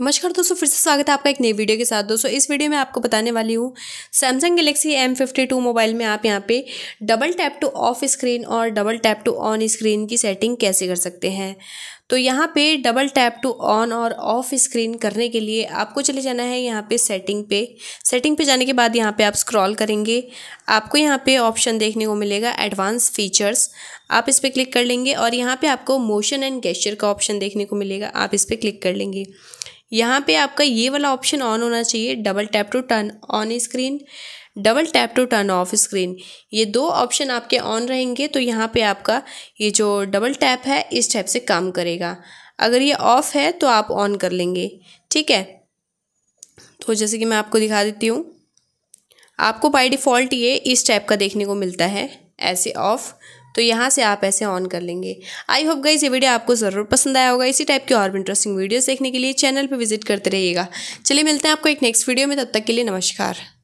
नमस्कार दोस्तों फिर से स्वागत है आपका एक नई वीडियो के साथ दोस्तों इस वीडियो में आपको बताने वाली हूँ Samsung Galaxy M fifty two mobile में आप यहाँ पे double tap to off screen और double tap to on screen की सेटिंग कैसे कर सकते हैं तो यहाँ पे डबल टैप टू ऑन और ऑफ स्क्रीन करने के लिए आपको चले जाना है यहाँ पे सेटिंग पे सेटिंग पे जाने के बाद यहाँ पे आप स्क्रॉल करेंगे आपको यहाँ पे ऑप्शन देखने को मिलेगा एडवांस फीचर्स आप इस पर क्लिक कर लेंगे और यहाँ पे आपको मोशन एंड गेस्चर का ऑप्शन देखने को मिलेगा आप इस पर क्लिक कर लेंगे यहाँ पर आपका ये वाला ऑप्शन ऑन होना चाहिए double tap to turn on screen double tap to turn off screen ये दो ऑप्शन आपके ऑन रहेंगे तो यहाँ पे आपका ये जो डबल टैप है इस टाइप से काम करेगा अगर ये ऑफ़ है तो आप ऑन कर लेंगे ठीक है तो जैसे कि मैं आपको दिखा देती हूँ आपको बाय डिफ़ॉल्ट ये इस टाइप का देखने को मिलता है ऐसे ऑफ़ तो यहाँ से आप ऐसे ऑन कर लेंगे आई होप गाइज ये वीडियो आपको ज़रूर पसंद आया होगा इसी टाइप के और भी इंटरेस्टिंग वीडियोस देखने के लिए चैनल पर विजिट करते रहिएगा चलिए मिलते हैं आपको एक नेक्स्ट वीडियो में तब तक के लिए नमस्कार